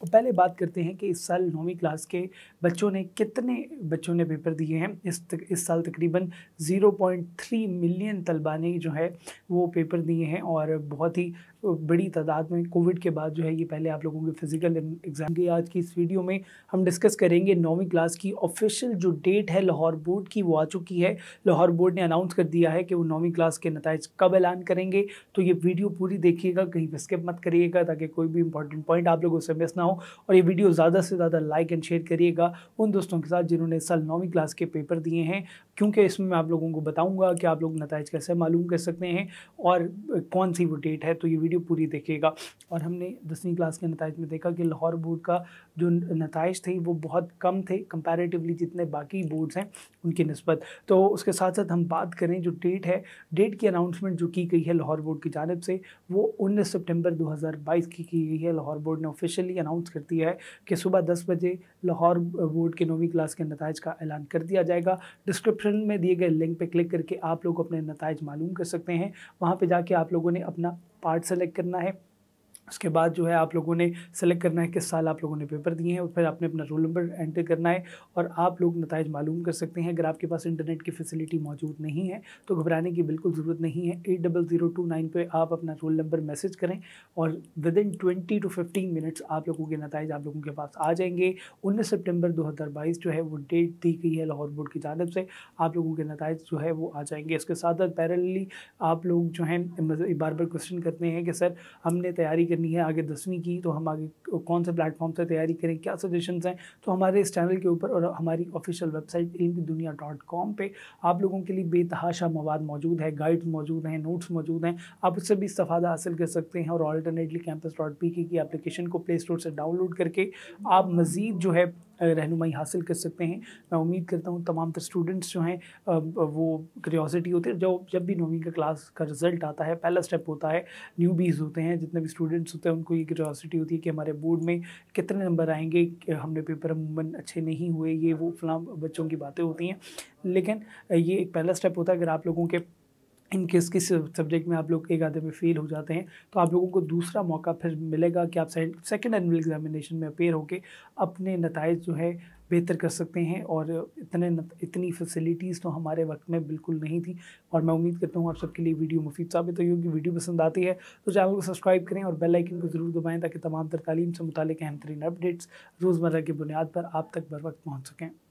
तो पहले बात करते हैं कि इस साल नौवीं क्लास के बच्चों ने कितने बच्चों ने पेपर दिए हैं इस तक, इस साल तकरीबन 0.3 मिलियन तलबा ने जो है वो पेपर दिए हैं और बहुत ही बड़ी तादाद में कोविड के बाद जो है ये पहले आप लोगों के फिजिकल एग्ज़ाम की आज की इस वीडियो में हम डिस्कस करेंगे नौवीं क्लास की ऑफिशियल जो डेट है लाहौर बोर्ड की वो आ चुकी है लाहौर बोर्ड ने अनाउंस कर दिया है कि वो नौवीं क्लास के नतज कब ऐलान करेंगे तो ये वीडियो पूरी देखिएगा कहीं पर स्किप मत करिएगा ताकि कोई भी इंपॉर्टेंट पॉइंट आप लोगों से मिस ना हो हूँ और ये वीडियो ज़्यादा से ज़्यादा लाइक एंड शेयर करिएगा उन दोस्तों के साथ जिन्होंने साल नौवीं क्लास के पेपर दिए हैं क्योंकि इसमें मैं आप लोगों को बताऊँगा कि आप लोग नतज कैसे मालूम कर सकते हैं और कौन सी वो डेट है तो ये वीडियो पूरी देखिएगा और हमने दसवीं क्लास के नतज में देखा कि लाहौर बोर्ड का जो नतज थे वो बहुत कम थे कंपैरेटिवली जितने बाकी बोर्ड्स हैं उनकी नस्बत तो उसके साथ साथ हम बात करें जो डेट है डेट की अनाउंसमेंट जो की गई है लाहौर बोर्ड की जानब से वो उन्नीस सितम्बर दो की की गई है लाहौर बोर्ड ने ऑफिशियली अनाउंस अनाउंस कर दिया है कि सुबह दस बजे लाहौर बोर्ड के नौवीं क्लास के नतज का ऐलान कर दिया जाएगा डिस्क्रिप्शन में दिए गए लिंक पर क्लिक करके आप लोग अपने नतज मालूम कर सकते हैं वहाँ पर जाके आप लोगों ने अपना पार्ट सेलेक्ट करना है उसके बाद जो है आप लोगों ने सेलेक्ट करना है किस साल आप लोगों ने पेपर दिए हैं और फिर आपने अपना रोल नंबर एंटर करना है और आप लोग नतज मालूम कर सकते हैं अगर आपके पास इंटरनेट की फैसिलिटी मौजूद नहीं है तो घबराने की बिल्कुल ज़रूरत नहीं है at double zero two nine पर आप अपना रोल नंबर मैसेज करें और within twenty to fifteen minutes आप लोगों के नतज आप लोगों के पास आ जाएंगे उन्नीस सेप्टेम्बर दो हज़ार बाईस जो है वो डेट दी गई है लाहौर बोर्ड की जानब से आप लोगों के नतज जो है वो आ जाएंगे इसके साथ साथ पैरली आप लोग जो है मतलब बार बार क्वेश्चन करते हैं कि सर हमने तैयारी करनी है आगे दसवीं की तो हम आगे कौन से प्लेटफॉर्म से तैयारी करें क्या सजेशन हैं तो हमारे इस चैनल के ऊपर और हमारी ऑफिशियल वेबसाइट इल्म की दुनिया डॉट कॉम पर आप लोगों के लिए बेतहाशा मवाद मौजूद है गाइड मौजूद हैं नोट्स मौजूद हैं आप उससे भी इस्तफ़ादा हासिल कर सकते हैं और ऑल्टरनेटली कैंपस डॉट पी की एप्लीकेशन को प्ले स्टोर से डाउनलोड करके आप मज़ीद जो है रहनुमाई हासिल कर सकते हैं मैं उम्मीद करता हूँ तमाम तर स्टूडेंट्स जो हैं वो क्रियोसिटी होती है जो जब भी नौवीं का क्लास का रिजल्ट आता है पहला स्टेप होता है न्यू बीज होते हैं जितने भी स्टूडेंट्स होते हैं उनको ये क्रियोसिटी होती है कि हमारे बोर्ड में कितने नंबर आएंगे हमने पेपर अमूमन अच्छे नहीं हुए ये वो फलाम बच्चों की बातें होती हैं लेकिन ये एक पहला स्टेप होता है अगर आप लोगों के इन केस किस सब्जेक्ट में आप लोग एक आधे में फेल हो जाते हैं तो आप लोगों को दूसरा मौका फिर मिलेगा कि आप सेकेंड एनुअल एग्जामिनेशन में अपेयर होकर अपने नतज जो है बेहतर कर सकते हैं और इतने इतनी फैसिलिटीज़ तो हमारे वक्त में बिल्कुल नहीं थी और मैं उम्मीद करता हूँ आप सबके लिए वीडियो मुफीद साबित तो होगी वीडियो पसंद आती है तो चैनल को सब्सक्राइब करें और बेल आइकन को ज़रूर दबाएं ताकि तमाम तर तालीम से मुतल अहम तरीन अपडेट्स रोज़मर्रा की बुनियाद पर आप तक बर वक्त पहुँच सकें